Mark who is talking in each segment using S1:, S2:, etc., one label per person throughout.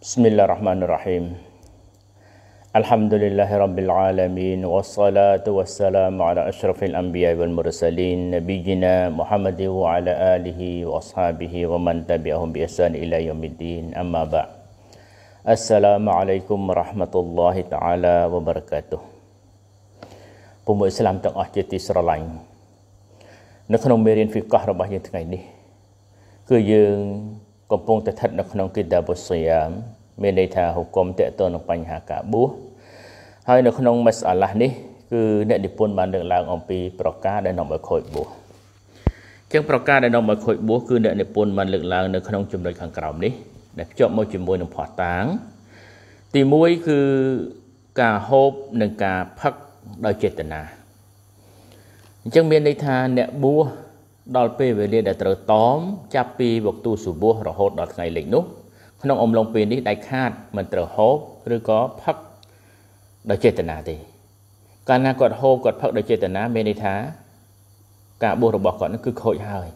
S1: Bismillahirrahmanirrahim. Alhamdulillahirabbil alamin wassalatu wassalamu ala asyrafil anbiya wal mursalin nabiyyina Muhammad wa ala alihi wa ashabihi wa man tabi'ahum bi ihsan ila yaumiddin amma ba. Assalamualaikum warahmatullahi taala wabarakatuh. ពុំឥស្លាមទាំងអស់ជាទីស្រឡាញ់នៅក្នុងមេរៀនហ្វីកះរបស់យើងថ្ងៃនេះគឺយើងកំពុងតែស្ថិតនៅក្នុងគិតាបុសៀមមានន័យថាហុគមតេតទៅនឹងបញ្ហាការបួសហើយនៅក្នុងមិសអាឡាស់នេះគឺអ្នកនិពន្ធបានលើកឡើងអំពីប្រការដែលនាំឲ្យខូចបួសចឹងប្រការដែលនាំឲ្យខូចបួសគឺអ្នកនិពន្ធបានលើកឡើង នៅក្នុងចំណុចខាងក្រោមនេះដែលភ្ជាប់មកជាមួយនឹងផោះតាងទី1គឺការហូបនិងការផឹកដោយចេតនាអញ្ចឹងមានន័យថាអ្នកបួសដល់ពេលវេលាដែលត្រូវតមចាប់ពីវក្ទូសុបោះរហូតដល់ថ្ងៃលិចនោះក្នុងអំឡុងពេលនេះដាច់ខាតមិនត្រូវហូបឬក៏ផឹកដោយចេតនាទេកាលណាគាត់ហូបគាត់ផឹកដោយចេតនាមានន័យថា ការបួសរបស់គាត់នឹងគឺខូចហើយ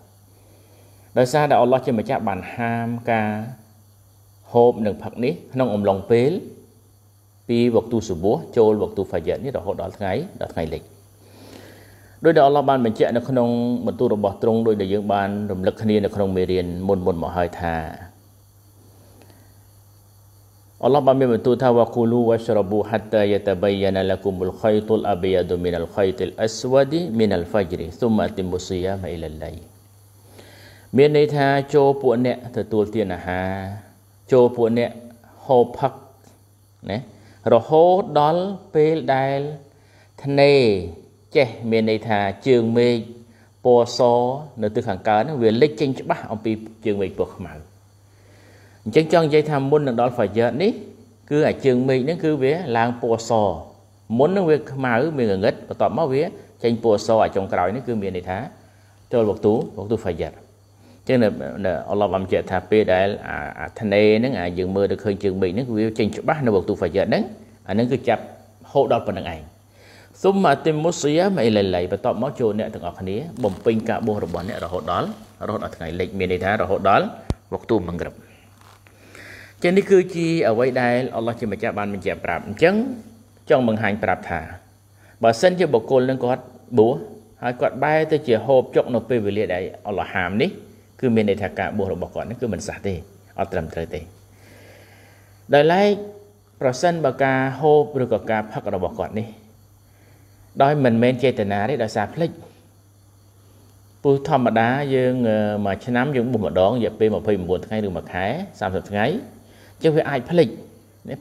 S1: ដោយសារដែលអល់ឡោះជាម្ចាស់បានហាមការហូបនិងផឹកនេះ ក្នុងអំឡុងពេលពីវក្ទូសុបោះចូលវក្ទូហ្វាយនេះរហូតដល់ថ្ងៃដល់ថ្ងៃលិចដោយដែលអល់ឡោះបានបញ្ជាក់នៅក្នុងបន្ទូលរបស់ទ្រង់ដោយដែលយើងបានរំលឹកគ្នានៅក្នុងមេរៀនមុនមុនមកហើយថាអល់ឡោះបានមានបន្ទូលថាវ៉ាគូលូវ៉ាស្រប៊ូហាត់តាយតាបៃយ៉ាណាឡាគុមុលខៃតុលអាបយ៉ាដូមីនលខៃតុលអស្វាឌីមីនលហ្វាជ្រីស៊ុមអតិមុស៊ីយ៉ាមអ៊ីលឡៃមានន័យថាចូលពួកអ្នកទទួលទានអាហារចូលពួកអ្នកហូបផឹកណារហូតដល់ពេលដែលធ្នេរចេះមានន័យថាជើងមេឃពណ៌សនៅទិសខាងកើតហ្នឹងវាលេចចេញច្បាស់អំពីជើងមេឃពណ៌ខ្មៅអញ្ចឹងចង់និយាយថាមុននឹងដល់ Fajr នេះគឺអាជើងមេឃហ្នឹងគឺវាឡើងពណ៌សមុនហ្នឹងវាខ្មៅមានងងឹតបន្ទាប់មកវាចេញពណ៌សអាចុងក្រោយនេះគឺមានន័យថាចូលវកទូវកទូ Fajr ចឹងនៅអល់ឡោះបានជាថាពេលដែលអាធ្នេហ្នឹងអាយើងមើលទៅឃើញជើងមេឃហ្នឹងវាចេញច្បាស់នៅវកទូ Fajr ហ្នឹងអាហ្នឹងគឺចាប់ហូតដល់ប៉ុណ្្នឹងឯងសុំអតិមុសយាមអីលៃលៃបន្ទាប់មកចូលអ្នកទាំងអស់គ្នាបំពេញការបួសរបស់អ្នករហូតដល់រហូតដល់ថ្ងៃលិចមានន័យថារហូតដល់វកទូមងក្រឹបចឹងនេះគឺជាអ្វីដែលអល់ឡោះជាម្ចាស់បានបញ្ជាក់ប្រាប់អញ្ចឹងចង់បង្ហាញ ប្រាប់ថាបើសិនជាបុគ្គលនឹងគាត់បួសហើយគាត់បែរទៅជា ហូបចុកនៅពេលវេលាដែលអល់ឡោះហាមនេះគឺមានន័យថាការបួសរបស់គាត់នេះគឺមិនសះទេអត់ត្រឹមត្រូវទេដោយឡែកប្រសិនបើការហូបឬក៏ការផឹករបស់គាត់នេះដោយមិនមែនចេតនាទេដោយសារភ្លេចពូធម្មតា យើងមួយឆ្នាំយើងបុកម្ដងរយៈពេល29ថ្ងៃឬមួយខែ30ថ្ងៃចឹងវាអាចភ្លេច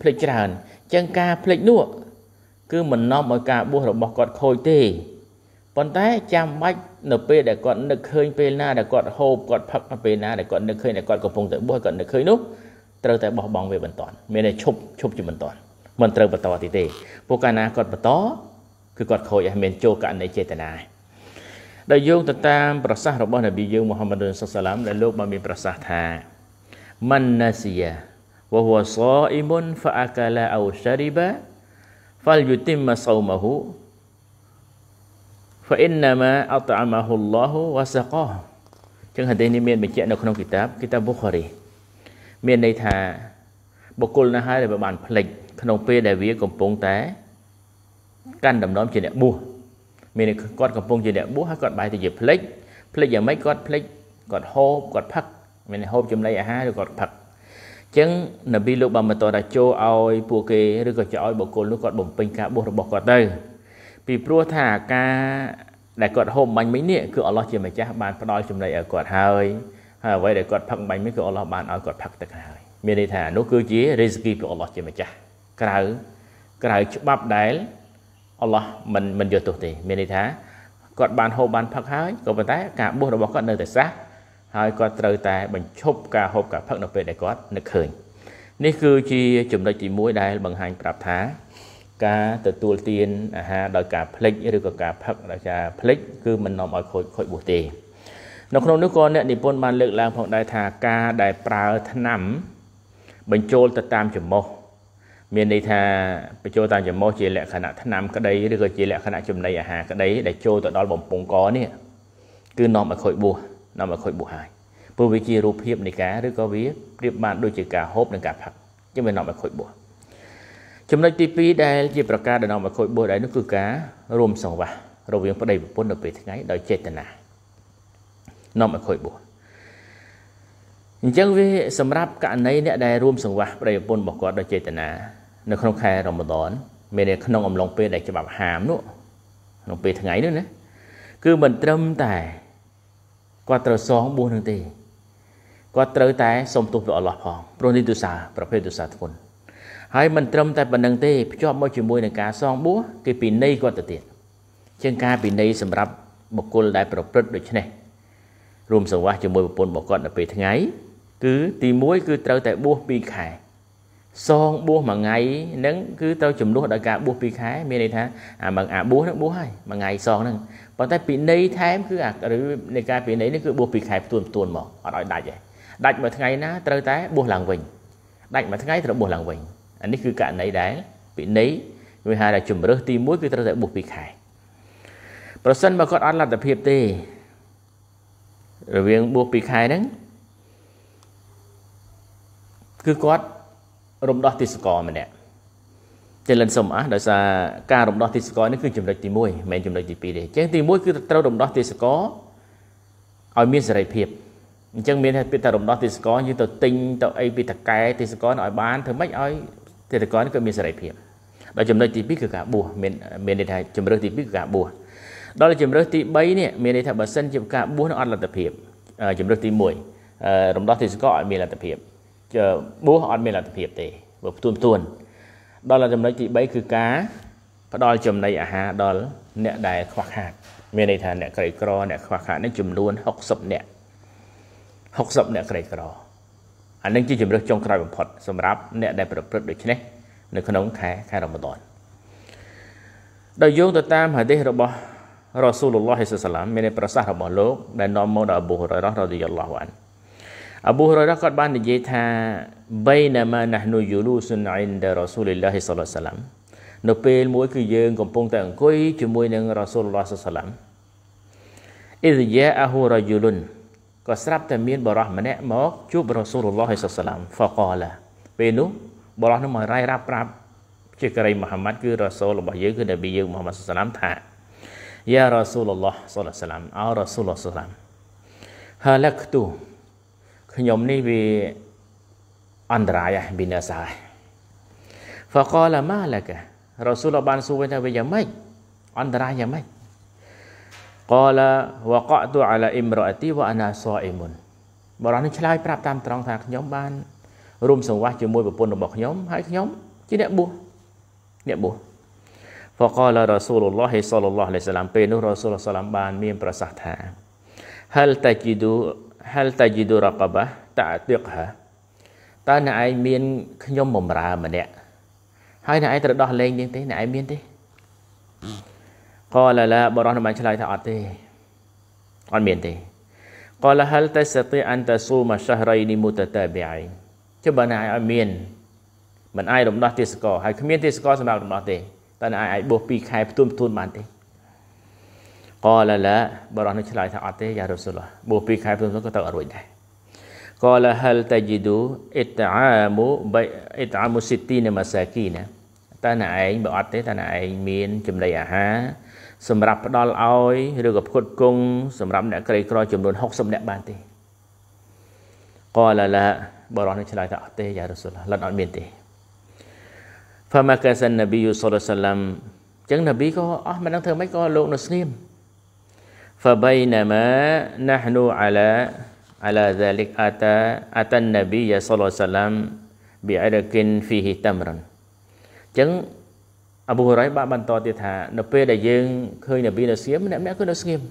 S1: ភ្លេចច្រើនចឹងការភ្លេចនោះគឺមិននាំឲ្យការបួសរបស់គាត់ខូចទេប៉ុន្តែចាំបាច់នៅ ពេលដែលគាត់នឹកឃើញពេលណាដែលគាត់ហូបគាត់ផឹកពេលណាដែលគាត់នឹកឃើញដែលគាត់កំពុងតែបួសគាត់នឹកឃើញនោះត្រូវតែបោះបង់វាបន្តមានតែឈប់ឈប់ជាបន្តមិនត្រូវបន្តទៀតទេពួកកាលណាគាត់បន្តគឺគាត់ខូចហើយមានចូលកណិចេតនាដោយយោងទៅតាម ប្រសាសន៍របស់នប៊ីយើងមូហាម៉ាត់សុសឡាមដែលលោកបានមានប្រសាសន៍ថាម៉ាន់ណាសៀវហ៊ូសោអ៊ីមុនហ្វាអាកាឡាអ៊ូសារីបាហ្វាលយូទីមម៉ាសោម៉ាហ៊ូ فإنما أطعمه الله وسقاه ចឹងហេតុនេះមានបញ្ជាក់នៅក្នុងគិតាបគិតាបប៊ូខារីមានន័យថាបុគ្គលណាហើយដែលបានផ្លិចក្នុងពេលដែលវាកំពុងតែកាន់ដំណំជាអ្នកបួសមានគាត់កំពុងជាអ្នកបួសហើយគាត់បែរទៅជាផ្លិចផ្លិចយ៉ាងម៉េចគាត់ផ្លិចគាត់ហូបគាត់ផឹកមានហូបចំណីអាហារឬគាត់ផឹកអញ្ចឹងនប៊ីលោកបានបន្តថាចូលឲ្យពួកគេឬក៏ចូលឲ្យបុគ្គលនោះគាត់បំពេញការបួសរបស់គាត់ទៅ ពីព្រោះថាការដែលគាត់ហូបបាញ់មិញនេះគឺអល់ឡោះជាម្ចាស់បានផ្ដល់ចំណីឲ្យគាត់ហើយហើយអ្វីដែលគាត់ផឹកបាញ់មិញគឺអល់ឡោះបានឲ្យគាត់ផឹកទឹកហើយមានន័យថានោះគឺជា rizqi ពីអល់ឡោះជាម្ចាស់ក្រៅក្រៅច្បាប់ដែលអល់ឡោះមិនមិនយកទោសទេ មានន័យថាគាត់បាន ហូបបានផឹកហើយក៏ប៉ុន្តែ ការបួសរបស់គាត់នៅតែសះហើយគាត់ត្រូវតែបញ្ឈប់ការហូបការផឹកនៅពេលដែលគាត់នឹកឃើញនេះ គឺជាចំណុចទី1ដែលបង្ហាញប្រាប់ថាការទទួលទានអាហារដោយការភ្លេចឬក៏ការផឹកដោយការភ្លេចគឺមិននាំឲ្យខូចខូចបួសទេនៅក្នុងនោះក៏អ្នកនិពន្ធបាន លើកឡើង ផងដែរថា ការដែលប្រើថ្នាំបញ្ចូលទៅតាមចំមុះមានន័យថាបញ្ចូលតាមចំមុះជាលក្ខណៈថ្នាំក្តីឬក៏ជាលក្ខណៈចំណីអាហារក្តីដែលចូលទៅដល់បំពង់កនេះគឺនាំឲ្យខូចបួសនាំឲ្យខូចបួសហើយព្រោះវាជារូបភាពនៃការឬក៏វាប្រៀបបាន ដូចជាការហូបនិងការផឹកចឹងវានាំឲ្យខូចបួសចំណុចទី2ដែលជាប្រការដែលនាំឲ្យខូចបួសដែរនោះគឺការរួមសង្វាស់រវាងប្តីប្រពន្ធនៅពេលថ្ងៃដោយចេតនានាំឲ្យខូចបួសអញ្ចឹងវាសម្រាប់ករណីអ្នកដែលរួមសង្វាស់ប្តីប្រពន្ធរបស់គាត់ដោយចេតនានៅក្នុងខែរ៉ម៉ាឌនមានក្នុងអំឡុងពេលដែលច្បាប់ហាមនោះក្នុងពេលថ្ងៃនោះណាគឺមិនត្រឹមតែគាត់ត្រូវសងបួសនឹងទេគាត់ត្រូវតែសុំទោសព្រះអល់ឡោះផងព្រោះនេះទុសា ប្រភេទទុសាធ្ងន់ហើយមិនត្រឹមតែប៉ុណ្្នឹងទេភ្ជាប់មកជាមួយនឹងការសងបួសគឺពីនៃគាត់ទៅទៀតជាងការពីនៃសម្រាប់បុគ្គលដែលប្រព្រឹត្តដូចនេះរួមសង្វាស់ជាមួយប្រពន្ធរបស់គាត់នៅពេលថ្ងៃគឺទី1គឺត្រូវតែបួស2ខែសងបួសមួយថ្ងៃហ្នឹងគឺត្រូវចំនួនដោយការបួស2ខែមានន័យថាអាមួយអាបួសហ្នឹងបួសហើយមួយថ្ងៃសងហ្នឹងប៉ុន្តែពិន័យថែមគឺអាឬនៃការពិន័យនេះគឺបួស2ខែផ្ទួនផ្ទួនមកអត់ឲ្យដាច់ទេដាច់មួយថ្ងៃណាត្រូវតែបួសឡើងវិញដាច់មួយថ្ងៃត្រូវបួសឡើងវិញអានេះគឺករណីដែលពិន័យវាហៅថាជំរឹះទី1គឺត្រូវតែបួស2ខែប្រសិនបើគាត់អត់លទ្ធភាពទេរវាងបួស2ខែហ្នឹងគឺគាត់រំដោះទេសករម្នាក់ចិលិនសុំអះដោយសារការរំដោះទេសករនេះគឺចំណុចទី1មិនមែនចំណុចទី2ទេអញ្ចឹងទី1គឺត្រូវរំដោះទេសករឲ្យមានសេរីភាពអញ្ចឹងមានពាក្យថារំដោះទេសករយើងទៅទិញទៅអីពីតកែទេសករឲ្យបានធ្វើម៉េចឲ្យទេសករនេះគឺមានសេរីភាពដល់ចំណុចទី2គឺការបួសមានមានន័យថាជំរើសទី2គឺការបួសដល់ជំរើសទី3នេះមានន័យថាបើសិនជាការបួសនឹងអត់លទ្ធភាពជំរើសទី1រំដោះទេសករឲ្យមានលទ្ធភាពបួសអត់មានលទ្ធភាពទេបើផ្ទួនផ្ទួន ដល់ចំណុចទី3គឺការ ផ្ដល់ចំណីអាហារដល់អ្នកដែលខ្វះខាតមានន័យថាអ្នកក្រីក្រអ្នកខ្វះខាតនេះចំនួន60អ្នក60អ្នកក្រីក្រអានឹងជាជំរើសចុងក្រោយបំផុតសម្រាប់អ្នក ដែលប្រព្រឹត្តដូចនេះនៅក្នុងខែខែរ៉ាម៉ាឌនដោយយោងទៅតាមហាឌីសរបស់រ៉ាស៊ូលឡោះសាឡាមមានប្រសាសន៍របស់លោកដែលនាំមកដល់អប៊ូហុរ៉ៃរ៉ាឌីយ៉ាឡោះអានអប៊ូរ៉ៃរ៉ាគាត់បាននិយាយថាបៃណាម៉ាណាហ្នូយូលូសុនអ៊ីនដារ៉ាស៊ូលីឡាហ៊ីសល្លាសាឡាំនៅពេលមួយគឺយើងកំពុងតែអង្គុយជាមួយនឹងរ៉ាស៊ូលឡោះសាឡាំអ៊ីសយ៉ាអាហ៊ូរ៉ាយូលុនក៏ស្រាប់តែមានបរោះម្នាក់មកជួបរ៉ាស៊ូលឡោះសាឡាំហ្វកឡាពេលនោះបរោះនោះមករ៉ៃរ៉ាប្រាប់ជាករីមូហាម៉ាត់គឺរ៉ាស៊ូលរបស់យើងគឺនប៊ីយើងមូហាម៉ាត់សាឡាំថាយ៉ារ៉ាស៊ូលឡោះសាឡាំអោរ៉ាស៊ូលឡោះសាឡាំហាឡាក់ទូខ្ញុំនេះវាអន្តរាយហើយវិនាសហើយ فقال ما لك រ៉ាស៊ូលបានសួរថាវាយ៉ាងម៉េចអន្តរាយយ៉ាងម៉េច قال وقعت على امرأتي وانا صائم បរិះនេះឆ្លើយប្រាប់តាមត្រង់ថាខ្ញុំបានរួមសង្វាស់ជាមួយប្រពន្ធរបស់ខ្ញុំហើយខ្ញុំជាអ្នកបួសអ្នកបួស فقال رسول الله صلى الله عليه وسلم ពេលនោះរ៉ាស៊ូលបានមានប្រសាសន៍ថា هل تجد ហលតាយីដូរកបាតាតិកហាតើអ្នកឯងមានខ្ញុំបំរើម្នាក់ហើយអ្នកឯងត្រូវដោះលែងនាងទេអ្នកឯងមានទេកលឡាបរោះនឹងបានឆ្លើយថាអត់ទេអត់មានទេកលហលតសតិអន្តសូមឆះរៃនីមុតតបៃចុះបើអ្នកឯងអត់មានមិនអាចរំដោះទេសកលហើយគ្មានទេសកលសម្រាប់រំដោះទេតើអ្នកឯងអាចបោះ2ខែផ្ទួនផ្ទួនបានទេកលឡាបរោះនឹងឆ្លើយថាអត់ទេយ៉ារ៉ូស៊ុលបោះពីខែព្រមទៅក៏ទៅអត់រួចដែរកលហលតយីឌូអ៊ីតអាមូបៃអ៊ីតអាមូស៊ីទីណមាសាគីណាតើណែឯងបើអត់ទេតើណែឯងមានចំណីអាហារសម្រាប់ផ្ដល់ឲ្យឬក៏ផ្គត់ផ្គង់សម្រាប់អ្នកក្រីក្រចំនួន60អ្នកបានទេកលឡាបរោះនឹងឆ្លើយថាអត់ទេយ៉ារ៉ូស៊ុលលត់អត់មានទេហ្វាម៉ាកាសាននប៊ីយូសុលឡាសឡាំចឹងនប៊ីក៏អស់មិនដឹងធ្វើម៉េចក៏លោកនៅស្ងៀម فبينما نحن على على ذلك أتى أتى النبي صلى الله عليه وسلم بعرق فيه تمر អញ្ចឹងអប៊ូហុរ៉ៃបានបន្តទៀតថានៅពេលដែលយើងឃើញនប៊ីនៅស្ងៀមម្នាក់ម្នាក់គឺនៅស្ងៀម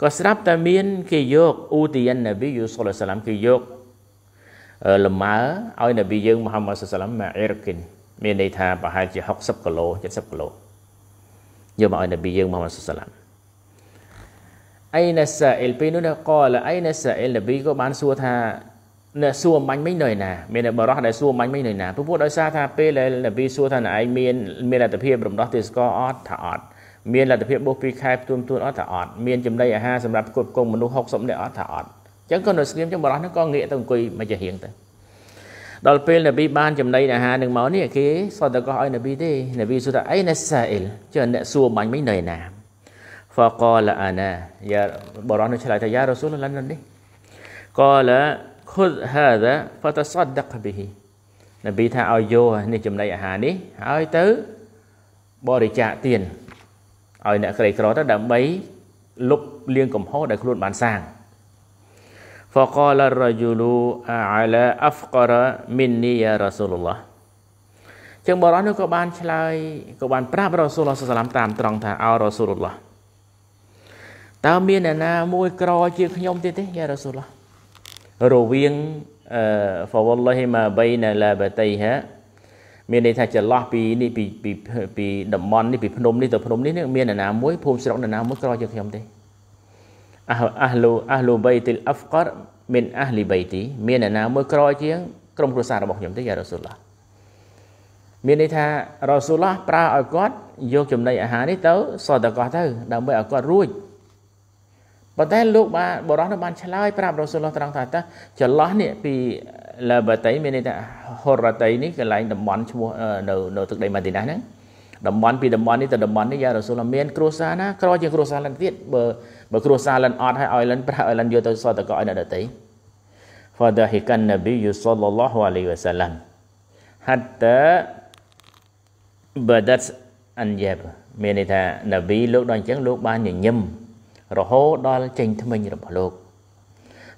S1: ក៏ស្រាប់តែមាន គេយកឧទាយនប៊ីយូសុលសាឡាមគេយកលម៉ើឲ្យនប៊ីយើងមហាម៉ាត់សាឡាមម៉ាអ៊ីរគិនមានន័យថាប្រហែលជា60គីឡូ70គីឡូយកមកឲ្យនប៊ីយើងមហាម៉ាត់សាឡាមអៃណាសាអ៊ីលពេលនោះណាកលអៃណាសាអ៊ីលនប៊ីក៏បានសួរថាអ្នកសួរអំបញ្ញមិញនៅឯណាមានអ្នកបរោះដែលសួរអំបញ្ញមិញនៅឯណាព្រោះពួកដោយសារថាពេលដែលនប៊ីសួរថាណៃមានមានលទ្ធភាពរំដោះទេសកអត់ថាអត់មានលទ្ធភាពបុះពីខែផ្ទួនផ្ទួនអត់ថាអត់មានចំណីអាហារសម្រាប់គ្រប់គងមនុស្ស60នាក់អត់ថាអត់អញ្ចឹងក៏នៅស្ងៀមចឹងបរោះហ្នឹងក៏ងាកទៅអង្គុយមកជារៀងទៅដល់ពេលនប៊ីបានចំណីអាហារនឹងមកនេះគេសតកោះឲ្យនប៊ីទេនប៊ីសួរថាអីណាសាអ៊ីលចុះអ្នកសួរអំបញ្ញមិញនៅឯណាហ្វាកលអាណាយ៉ាបរោះនោះឆ្លើយថាយ៉ារ៉ាស៊ូលឡាននេះកលខុសហាដាហ្វាតសដកប៊ីហ៊ីនប៊ីថាឲ្យយកនេះចំណីអាហារនេះហើយទៅបរិច្ចាគទានឲ្យអ្នកក្រីក្រទៅដើម្បីលុបលាងកំហុសដែលខ្លួនបានសាង فقال الرجل على افقر مني يا رسول الله ជាងបរិះនោះក៏បានឆ្លើយក៏បានប្រាប់រ៉ាស៊ូលឡោះសាឡាមតាមត្រង់ថាអោរ៉ាស៊ូលឡោះតើមានអ្នកណាមួយក្រជាខ្ញុំទៀតទេយ៉ារ៉ាស៊ូលឡោះរវាងអឺ فوالله ما بين لابتيها មានន័យថាចន្លោះពីនេះពីពីពីតំបន់នេះពីភ្នំនេះទៅភ្នំនេះមានអ្នកណាមួយភូមិស្រុកអ្នកណាមួយក្រជាខ្ញុំទេអះអះលូអះលូបៃទីលអាហ្វការមានអះលីបៃទីមានអ្នកណាមួយក្រជាងក្រុមគ្រួសាររបស់ខ្ញុំទេយ៉ារ៉ាស៊ូលឡោះមានន័យថារ៉ាស៊ូលឡោះប្រើឲ្យគាត់យកចំណីអាហារនេះទៅសតកោះទៅដើម្បីឲ្យគាត់រួចប៉ុន្តែលោកបានបរោះនោះបានឆ្លើយប្រាប់រ៉ូសូលឡោះត្រង់ថាតើចន្លោះនេះពីឡាបាតៃមានន័យថាហរតៃនេះកន្លែងតំបន់ឈ្មោះនៅនៅទឹកដីម៉ាទីណាហ្នឹងតំបន់ពីតំបន់នេះទៅតំបន់នេះយ៉ារ៉ូសូលមានគ្រួសារណាក្រជាងគ្រួសារលិនទៀតបើបើគ្រួសារលិនអត់ហើយឲ្យលិនប្រាក់ឲ្យលិនយកទៅសតកឲ្យអ្នកដទៃ فضحك النبي صلى الله عليه وسلم حتى بدت أنجاب មានន័យថានប៊ីលោកដល់អញ្ចឹងលោកបានញញឹមរហូតដល់ចេញថ្មិញរបស់លោក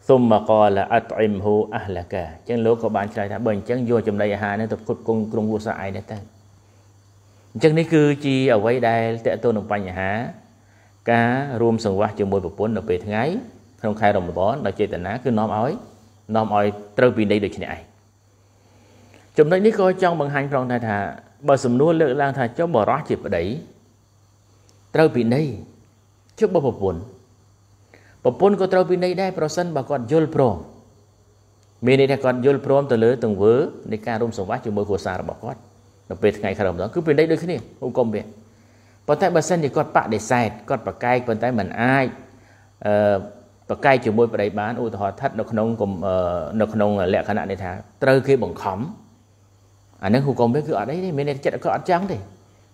S1: សុំមកលអត់អ៊ីមហ៊ូអះលកាអញ្ចឹងលោកក៏បានឆ្លើយថាបើអញ្ចឹងយកចំណីអាហារនេះទៅផ្គត់ផ្គង់ក្រុមគ្រួសារឯងទៅអញ្ចឹងនេះគឺជាអ្វីដែលតកតទៅនឹងបញ្ហាការរួមសង្វាស់ជាមួយប្រពន្ធនៅពេលថ្ងៃក្នុងខែរមឡានដោយចេតនាគឺនាំឲ្យនាំឲ្យត្រូវពីនៃដូចគ្នាឯងចំណុចនេះក៏ចង់បង្ហាញផងដែរថាបើសំណួរលើកឡើងថាចុះបរោះជាប្តីត្រូវពីនៃជប់របស់ប្រពន្ធប្រពន្ធក៏ត្រូវពិន័យដែរប្រសិនបើគាត់យល់ព្រមមានន័យថាគាត់យល់ព្រមទៅលើទង្វើនៃការរួមសង្វាសជាមួយគ្រួសាររបស់គាត់នៅពេលថ្ងៃក្រោយម្ដងគឺពិន័យដូចគ្នាហុកុំវាប៉ុន្តែបើសិនជាគាត់បដិសេធគាត់ប្រកែកប៉ុន្តែมันអាចអឺប្រកែកជាមួយប្តីបានឧទាហរណ៍ថាត់នៅក្នុងនៅក្នុងលក្ខណៈនេះថាត្រូវគេបង្ខំអានឹងហុកុំវាគឺអត់អីទេមានន័យចិត្តគាត់អត់ចង់ទេ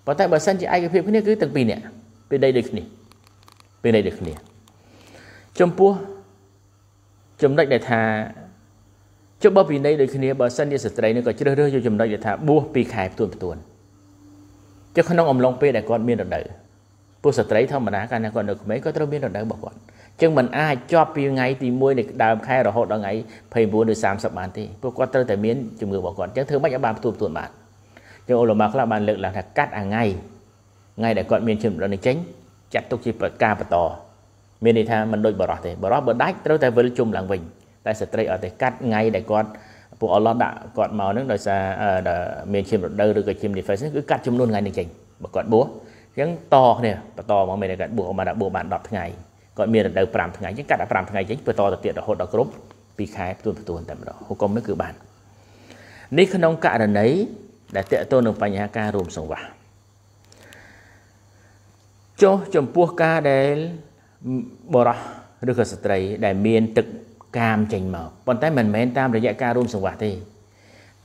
S1: ប៉ុន្តែបើសិនជាឯកភាពគ្នាគឺទាំងពីរនាក់ពិន័យដូចគ្នាពីនៃដូចគ្នាចំពោះចំណុចដែលថាចុះបើពីនៃដូចគ្នាបើសិនជាស្ត្រីនេះក៏ជ្រើសរើសយកចំណុចដែលថាបួសពីខែផ្ទួនផ្ទួនចុះក្នុងអំឡុងពេលដែលគាត់មានរដូវពួកស្ត្រីធម្មតាកាលណាគាត់នៅក្មេងគាត់ត្រូវមានរដូវរបស់គាត់ចឹងមិនអាចជាប់ពីថ្ងៃទី1នៃដើមខែរហូតដល់ថ្ងៃ29ឬ30បានទេពួកគាត់ត្រូវតែមានជំងឺរបស់គាត់ចឹងធ្វើម៉េចឲ្យបានផ្ទួនផ្ទួនបានចឹងអូឡូម៉ាខ្លះបានលើកឡើងថាកាត់អាថ្ងៃថ្ងៃដែលគាត់មានជំងឺរដូវនេះចេញចាត់ទុកជាការបន្តមានន័យថាមិនដូចបរោះទេបរោះបើដាច់ត្រូវតែវិលជុំឡើងវិញតែស្ត្រីអត់ទេកាត់ថ្ងៃដែលគាត់ពួកអល់ឡោះដាក់គាត់មកហ្នឹងដោយសារមានឈាមរដូវឬក៏ឈាម nifas ហ្នឹងគឺកាត់ចំនួនថ្ងៃនេះចេញបើគាត់បួសអញ្ចឹងតគ្នាបន្ត មកមានតែគាត់បួសមកដាក់បួសបាន10ថ្ងៃគាត់មានរដូវ5ថ្ងៃអញ្ចឹងកាត់ដល់5ថ្ងៃចេញបន្តទៅទៀតរហូតដល់គ្រប់2ខែផ្ទួនផ្ទួនតែម្ដងហុកុំនេះគឺបាននេះក្នុងករណីដែលតកតទៅនឹងបញ្ហាការរួមសង្វាស់ចុះចំពោះការដែលបរោះឬក៏ស្ត្រីដែលមានទឹកកាមចេញមកប៉ុន្តែមិនមែនតាមរយៈការរួមសង្វាស់ទេ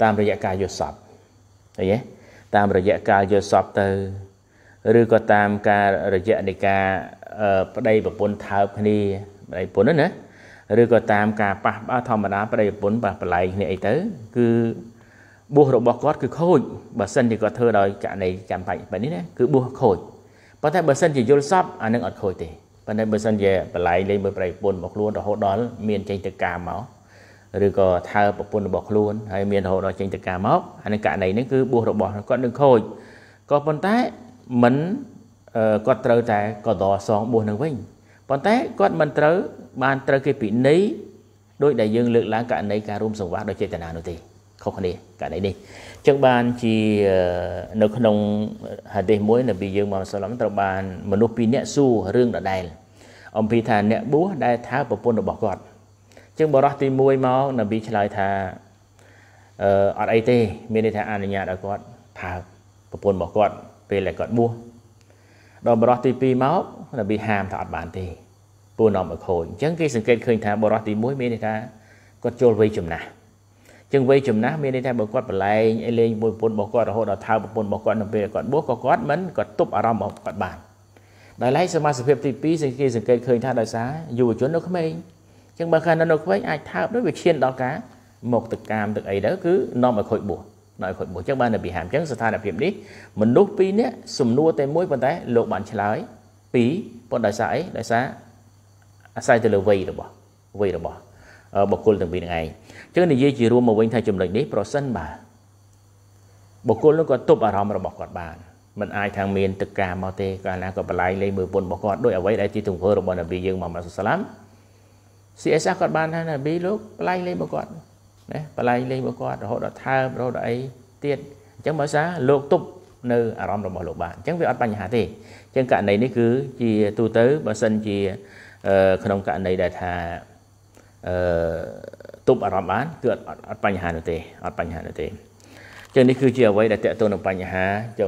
S1: តាមរយៈការយល់សពអីហ៎តាមរយៈការយល់សពទៅ ឬក៏តាមការរយៈនៃការប្តីប្រពន្ធថើបគ្នាប្តីប្រពន្ធណាឬក៏តាមការប៉ះធម្មតាប្តីប្រពន្ធប៉ះបលែងគ្នាអីទៅគឺបុះរបស់គាត់គឺខូចបើសិនជាគាត់ធ្វើដោយករណីចាំបាច់បែបនេះណាគឺបុះខូចប៉ុន្តែបើសិនជាយល់សពអានឹងអត់ខូចទេប៉ុន្តែបើសិនជាបលែងលេងមើលប្រៃពុនរបស់ខ្លួនរហូតដល់មានចេញទៅការមកឬក៏ថើប្រពន្ធរបស់ខ្លួនហើយមានរហូតដល់ចេញទៅការមកអានឹងករណីនេះគឺបុសរបស់គាត់នឹងខូចក៏ប៉ុន្តែមិនគាត់ត្រូវតែកដរសងបុសនឹងវិញប៉ុន្តែគាត់មិនត្រូវបានត្រូវគេពិន័យដោយដែលយើងលើកឡើងករណីការរួមសង្វាសដោយចេតនានោះទេខុសគ្នាករណីនេះអញ្ចឹងបានជានៅក្នុងហាឌីសមួយនប៊ីយើងមកសឡាំត្រូវបានមនុស្សពីរនាក់សួររឿងដដែល អំពីថាអ្នកបួសដែលថាប្រពន្ធរបស់គាត់អញ្ចឹងបរិះទី1មកនប៊ីឆ្លើយថាអឺអត់អីទេមានន័យថាអនុញ្ញាតឲ្យគាត់ផើប្រពន្ធរបស់គាត់ពេលដែលគាត់បួសដល់បរិះទី2មកនប៊ីហាមថាអត់បានទេពូនាំឲ្យខូចអញ្ចឹងគេសង្កេតឃើញថាបរិះទី1មានន័យថាគាត់ចូលវ័យចំណាស់ចឹងវ័យចំណាស់មានន័យថាបើគាត់ប្រឡែងឯលេងមួយប្រពន្ធរបស់គាត់រហូតដល់ថើប្រពន្ធរបស់គាត់នៅពេលគាត់បួសក៏គាត់មិនគាត់ទប់អារម្មណ៍របស់គាត់បានដោយឡែកសមាជិកភាពទី2សង្កេតសង្កេតឃើញថាដោយសារយុវជននៅក្មេងចឹងបើខាងនៅក្មេងអាចថើបដូចវាឈានដល់ការមកទឹកកាមទឹកអីទៅគឺនាំឲ្យខូចបួសនាំឲ្យខូចបួសចឹងបាននៅពីហាមចឹងស្ថានភាពនេះ មនុស្សពីរនាក់សំណួរតែមួយប៉ុន្តែលោកបានឆ្លើយពីរប៉ុន្តែដោយសារអីដោយសារអាស្រ័យទៅលើវ័យរបស់វ័យរបស់បុគ្គលទាំងពីរនឹងឯងអញ្ចឹងនិយាយជារួមមកវិញថាចំណុចនេះប្រសិនបើបុគ្គលនោះគាត់ទប់អារម្មណ៍របស់គាត់បានមិនអាចថាមានទឹកការមកទេកាលណាក៏បលាយលេងមើលពុនរបស់គាត់ដោយអ្វីដែលជាទង្វើរបស់នប៊ីយើងមកម៉ាសាឡាម CSA គាត់បានថានប៊ីលោកបលាយលេងមកគាត់ណាបលាយលេងមកគាត់រហូតដល់ថើបរហូតដល់អីទៀតអញ្ចឹងបើសារលោកទប់នៅអារម្មណ៍របស់លោកបានអញ្ចឹងវាអត់បញ្ហាទេអញ្ចឹងករណីនេះគឺជាទូទៅបើសិនជាក្នុងករណីដែលថាអឺទប់អារម្មណ៍បានគឺអត់អត់បញ្ហានោះទេអត់បញ្ហានោះទេចឹងនេះគឺជាអ្វីដែលតកតទៅនឹងបញ្ហាអឺ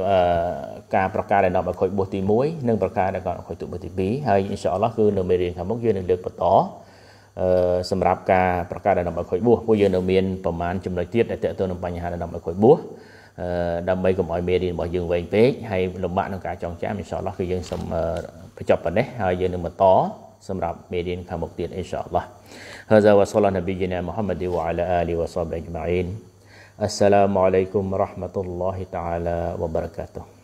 S1: ការប្រកាសដែលនាំឲ្យខូចបុសទី1និងប្រកាសដែលនាំឲ្យខូចទុបុសទី2ហើយអ៊ីនសាអល់ឡោះគឺនៅមេរៀនខាងមុខយើងនឹងលើកបន្តអឺសម្រាប់ការប្រកាសដែលនាំឲ្យខូចបុសពួកយើងនៅមានប្រមាណចំណុចទៀតដែលតកតទៅនឹងបញ្ហាដែលនាំឲ្យខូចបុសអឺដើម្បីកុំឲ្យមេរៀនរបស់យើងវែងពេកហើយលំបាកក្នុងការចងចាំអ៊ីនសាអល់ឡោះគឺយើងសូមបញ្ចប់ប៉ុណ្ណេះហើយយើងនឹងបន្តสำหรับเบดินคำบกเตียนอินชาอัลลอฮ์ฮะซาวะซัลลันบีญินามุฮัมมัดวะอะลาอาลีวะซอฮบิอัจมาอินอัสสลามุอะลัยกุมราะห์มะตุลลอฮิตะอาลาวะบะเราะกาตุฮ์